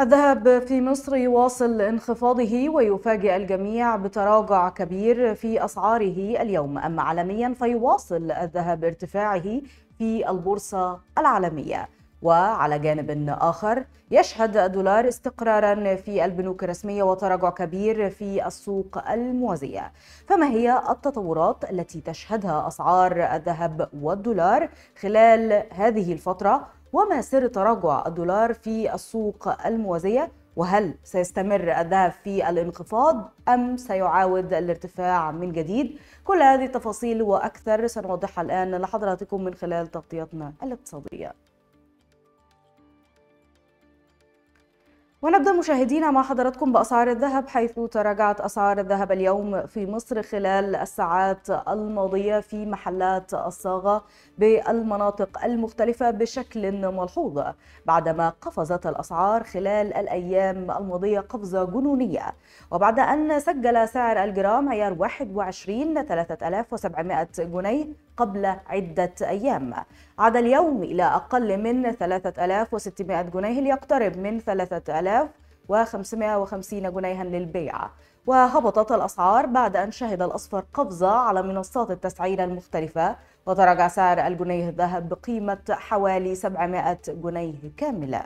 الذهب في مصر يواصل انخفاضه ويفاجئ الجميع بتراجع كبير في أسعاره اليوم أما عالميا فيواصل الذهب ارتفاعه في البورصة العالمية وعلى جانب آخر يشهد الدولار استقرارا في البنوك الرسمية وتراجع كبير في السوق الموازية فما هي التطورات التي تشهدها أسعار الذهب والدولار خلال هذه الفترة وما سر تراجع الدولار في السوق الموازية وهل سيستمر الذهب في الانخفاض أم سيعاود الارتفاع من جديد كل هذه التفاصيل وأكثر سنوضحها الآن لحضراتكم من خلال تغطيتنا الاقتصادية ونبدأ مشاهدينا مع حضراتكم بأسعار الذهب حيث تراجعت أسعار الذهب اليوم في مصر خلال الساعات الماضية في محلات الصاغة بالمناطق المختلفة بشكل ملحوظ بعدما قفزت الأسعار خلال الأيام الماضية قفزة جنونية وبعد أن سجل سعر الجرام عيار 21 3700 جنيه قبل عدة أيام عاد اليوم إلى أقل من 3600 جنيه ليقترب من 3550 جنيها للبيع وهبطت الأسعار بعد أن شهد الأصفر قفزة على منصات التسعير المختلفة وتراجع سعر الجنيه الذهب بقيمة حوالي 700 جنيه كاملة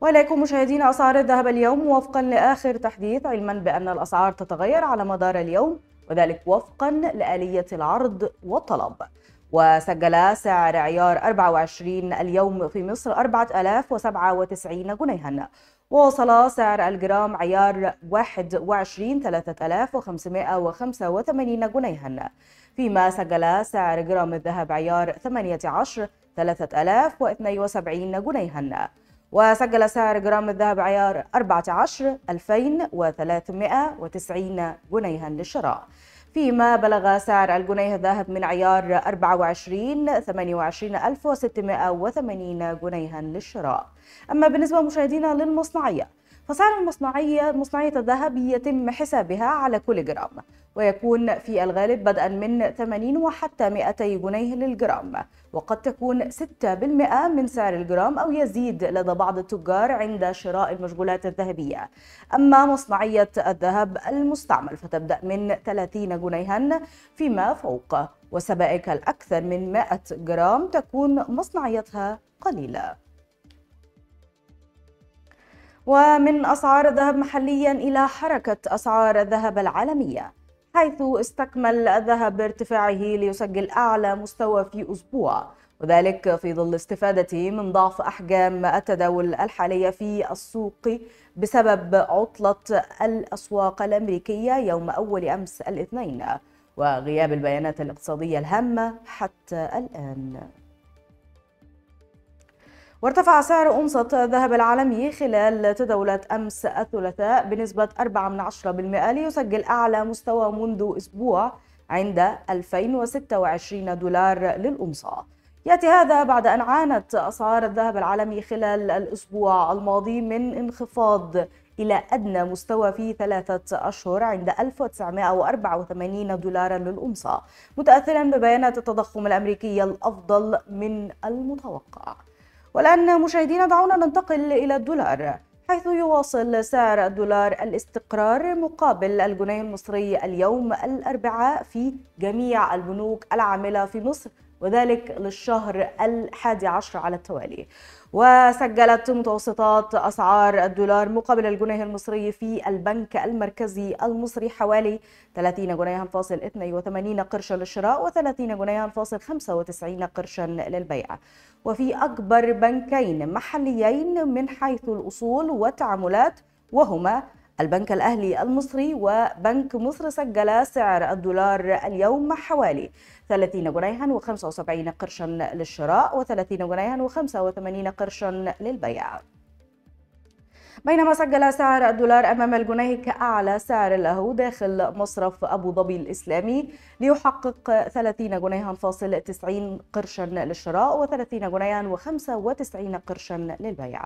وإليكم مشاهدين أسعار الذهب اليوم وفقا لآخر تحديث علما بأن الأسعار تتغير على مدار اليوم وذلك وفقا لآلية العرض والطلب وسجل سعر عيار 24 اليوم في مصر 4097 جنيها ووصل سعر الجرام عيار 21 3585 جنيها فيما سجل سعر جرام الذهب عيار 18 3072 جنيها وسجل سعر جرام الذهب عيار 14390 جنيها للشراء فيما بلغ سعر الجنيه الذهب من عيار 24 28680 جنيها للشراء أما بالنسبة مشاهدينا للمصنعية فسعر المصنعية مصنعية الذهب يتم حسابها على كل جرام ويكون في الغالب بدءا من 80 وحتى 200 جنيه للجرام وقد تكون 6% من سعر الجرام أو يزيد لدى بعض التجار عند شراء المشغولات الذهبية أما مصنعية الذهب المستعمل فتبدأ من 30 جنيها فيما فوق وسبائك الأكثر من 100 جرام تكون مصنعيتها قليله ومن أسعار الذهب محليا إلى حركة أسعار الذهب العالمية حيث استكمل الذهب ارتفاعه ليسجل أعلى مستوى في أسبوع وذلك في ظل استفادته من ضعف أحجام التداول الحالية في السوق بسبب عطلة الأسواق الأمريكية يوم أول أمس الاثنين وغياب البيانات الاقتصادية الهامة حتى الآن وارتفع سعر أنصة الذهب العالمي خلال تداولات أمس الثلاثاء بنسبة 4% ليسجل أعلى مستوى منذ أسبوع عند 2026 دولار للأنصة يأتي هذا بعد أن عانت أسعار الذهب العالمي خلال الأسبوع الماضي من انخفاض إلى أدنى مستوى في ثلاثة أشهر عند 1984 دولارا للأنصة متأثرا ببيانات التضخم الأمريكية الأفضل من المتوقع والآن مشاهدينا دعونا ننتقل إلى الدولار حيث يواصل سعر الدولار الاستقرار مقابل الجنيه المصري اليوم الأربعاء في جميع البنوك العاملة في مصر وذلك للشهر الحادي عشر على التوالي وسجلت متوسطات أسعار الدولار مقابل الجنيه المصري في البنك المركزي المصري حوالي 30 جنيها فاصل 82 قرشا للشراء و30 جنيها فاصل 95 قرشا للبيع وفي أكبر بنكين محليين من حيث الأصول والتعاملات وهما البنك الأهلي المصري وبنك مصر سجل سعر الدولار اليوم حوالي 30 جنيها و75 قرشا للشراء و30 جنيها و85 قرشا للبيع بينما سجل سعر الدولار أمام الجنيه كأعلى سعر له داخل مصرف أبو ظبي الإسلامي ليحقق 30 جنيها فاصل 90 قرشا للشراء و30 جنيها و95 قرشا للبيع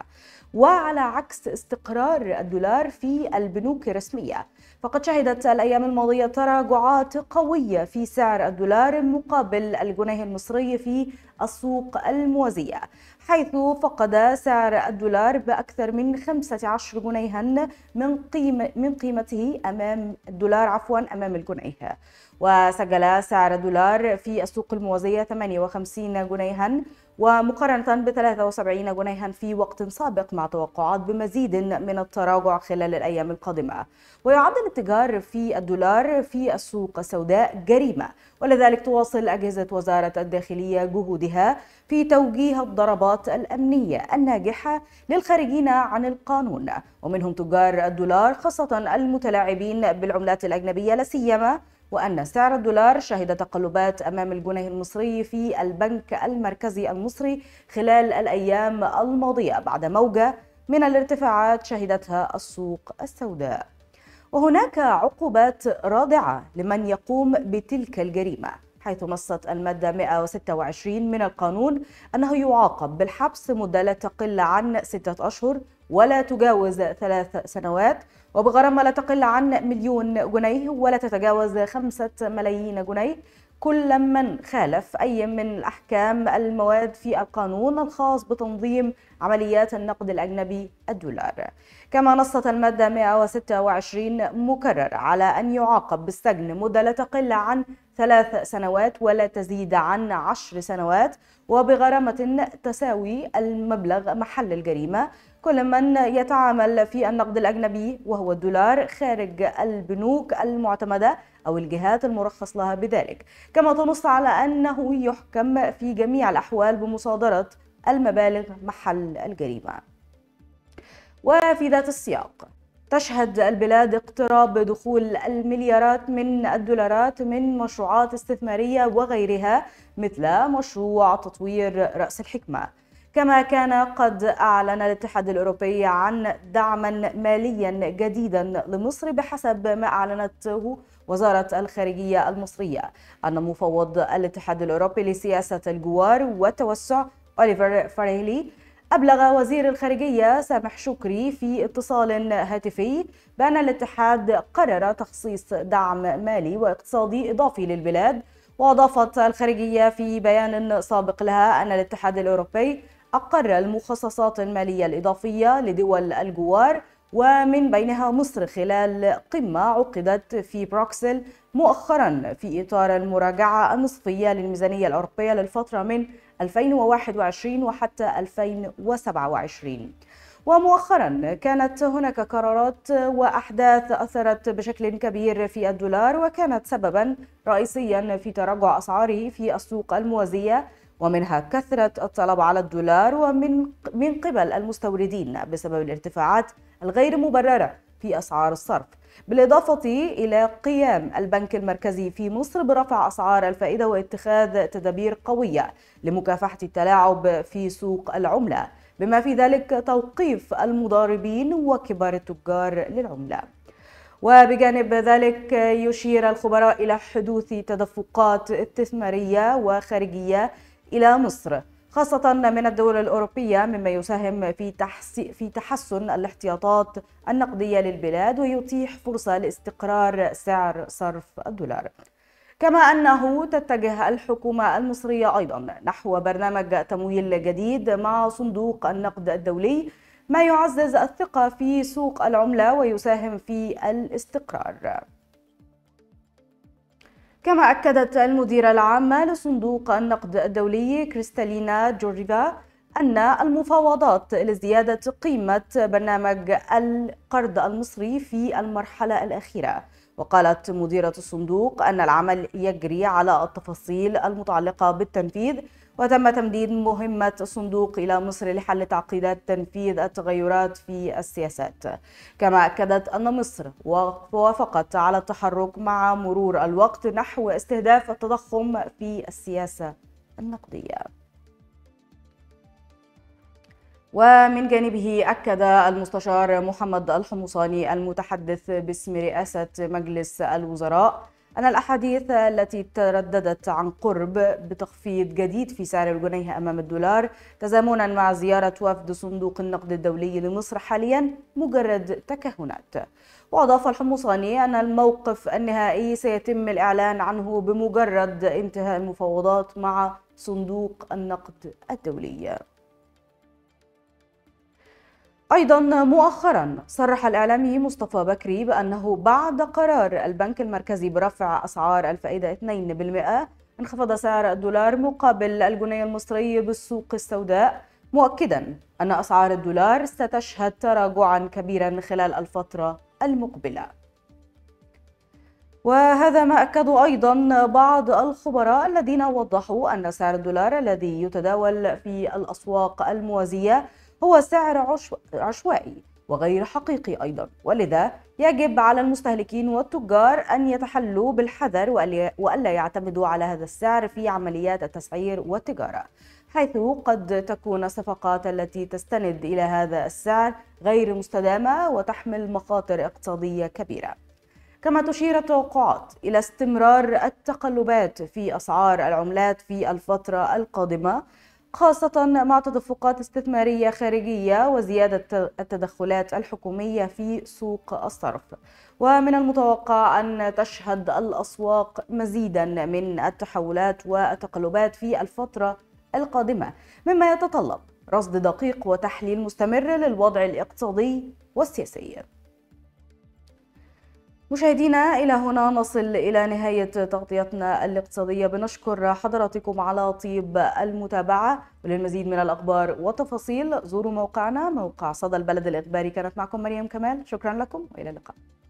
وعلى عكس استقرار الدولار في البنوك الرسمية فقد شهدت الأيام الماضية تراجعات قوية في سعر الدولار مقابل الجنيه المصري في السوق الموازية حيث فقد سعر الدولار بأكثر من 15 جنيها من قيمة من قيمته أمام الدولار عفوا أمام الجنيه وسجل سعر الدولار في السوق الموازية 58 جنيها ومقارنة ب 73 جنيها في وقت سابق مع توقعات بمزيد من التراجع خلال الأيام القادمة ويعد الاتجار في الدولار في السوق السوداء جريمة ولذلك تواصل أجهزة وزارة الداخلية جهودها في توجيه الضربات الأمنية الناجحة للخارجين عن القانون ومنهم تجار الدولار خاصة المتلاعبين بالعملات الأجنبية لا سيما وأن سعر الدولار شهد تقلبات أمام الجنيه المصري في البنك المركزي المصري خلال الأيام الماضية بعد موجة من الارتفاعات شهدتها السوق السوداء وهناك عقوبات رادعة لمن يقوم بتلك الجريمة حيث نصت المادة 126 من القانون أنه يعاقب بالحبس مدة لا تقل عن ستة أشهر ولا تجاوز ثلاث سنوات وبغرامة لا تقل عن مليون جنيه ولا تتجاوز خمسة ملايين جنيه كل من خالف أي من الأحكام المواد في القانون الخاص بتنظيم عمليات النقد الأجنبي الدولار كما نصت المادة 126 مكرر على أن يعاقب بالسجن مدة لا تقل عن ثلاث سنوات ولا تزيد عن عشر سنوات وبغرامة تساوي المبلغ محل الجريمة كل من يتعامل في النقد الأجنبي وهو الدولار خارج البنوك المعتمدة أو الجهات المرخص لها بذلك كما تنص على أنه يحكم في جميع الأحوال بمصادرة المبالغ محل الجريمة وفي ذات السياق تشهد البلاد اقتراب دخول المليارات من الدولارات من مشروعات استثمارية وغيرها مثل مشروع تطوير رأس الحكمة كما كان قد أعلن الاتحاد الأوروبي عن دعما ماليا جديدا لمصر بحسب ما أعلنته وزارة الخارجية المصرية أن مفوض الاتحاد الأوروبي لسياسة الجوار والتوسع أوليفر فريلي أبلغ وزير الخارجية سامح شكري في اتصال هاتفي بأن الاتحاد قرر تخصيص دعم مالي واقتصادي إضافي للبلاد وأضافت الخارجية في بيان سابق لها أن الاتحاد الأوروبي أقر المخصصات المالية الإضافية لدول الجوار ومن بينها مصر خلال قمة عقدت في بروكسل مؤخرا في إطار المراجعة النصفية للميزانية الأوروبية للفترة من 2021 وحتى 2027 ومؤخرا كانت هناك قرارات واحداث اثرت بشكل كبير في الدولار وكانت سببا رئيسيا في تراجع اسعاره في السوق الموازيه ومنها كثرة الطلب على الدولار ومن من قبل المستوردين بسبب الارتفاعات الغير مبررة في أسعار الصرف بالإضافة إلى قيام البنك المركزي في مصر برفع أسعار الفائدة واتخاذ تدابير قوية لمكافحة التلاعب في سوق العملة بما في ذلك توقيف المضاربين وكبار التجار للعمله وبجانب ذلك يشير الخبراء إلى حدوث تدفقات استثمارية وخارجية إلى مصر خاصة من الدول الأوروبية مما يساهم في, تحس في تحسن الاحتياطات النقدية للبلاد ويتيح فرصة لاستقرار سعر صرف الدولار كما أنه تتجه الحكومة المصرية أيضا نحو برنامج تمويل جديد مع صندوق النقد الدولي ما يعزز الثقة في سوق العملة ويساهم في الاستقرار كما أكدت المديرة العامة لصندوق النقد الدولي كريستالينا جوريفا أن المفاوضات لزيادة قيمة برنامج القرض المصري في المرحلة الأخيرة وقالت مديرة الصندوق أن العمل يجري على التفاصيل المتعلقة بالتنفيذ وتم تمديد مهمة الصندوق إلى مصر لحل تعقيدات تنفيذ التغيرات في السياسات كما أكدت أن مصر وافقت على التحرك مع مرور الوقت نحو استهداف التضخم في السياسة النقدية ومن جانبه أكد المستشار محمد الحمصاني المتحدث باسم رئاسة مجلس الوزراء أن الأحاديث التي ترددت عن قرب بتخفيض جديد في سعر الجنيه أمام الدولار تزامنا مع زيارة وفد صندوق النقد الدولي لمصر حاليا مجرد تكهنات وأضاف الحمصاني أن الموقف النهائي سيتم الإعلان عنه بمجرد انتهاء المفاوضات مع صندوق النقد الدولي أيضا مؤخرا صرح الإعلامي مصطفى بكري بأنه بعد قرار البنك المركزي برفع أسعار الفائدة 2% انخفض سعر الدولار مقابل الجنيه المصري بالسوق السوداء مؤكدا أن أسعار الدولار ستشهد تراجعا كبيرا خلال الفترة المقبلة وهذا ما أكده أيضا بعض الخبراء الذين وضحوا أن سعر الدولار الذي يتداول في الأسواق الموازية هو سعر عشوائي وغير حقيقي أيضا ولذا يجب على المستهلكين والتجار أن يتحلوا بالحذر وألا يعتمدوا على هذا السعر في عمليات التسعير والتجارة حيث قد تكون الصفقات التي تستند إلى هذا السعر غير مستدامة وتحمل مخاطر اقتصادية كبيرة كما تشير التوقعات إلى استمرار التقلبات في أسعار العملات في الفترة القادمة خاصة مع تدفقات استثمارية خارجية وزيادة التدخلات الحكومية في سوق الصرف ومن المتوقع أن تشهد الأسواق مزيدا من التحولات والتقلبات في الفترة القادمة مما يتطلب رصد دقيق وتحليل مستمر للوضع الاقتصادي والسياسي مشاهدينا إلى هنا نصل إلى نهاية تغطيتنا الاقتصادية بنشكر حضراتكم على طيب المتابعة وللمزيد من الأخبار والتفاصيل زوروا موقعنا موقع صدى البلد الإخباري كانت معكم مريم كمال شكرا لكم وإلى اللقاء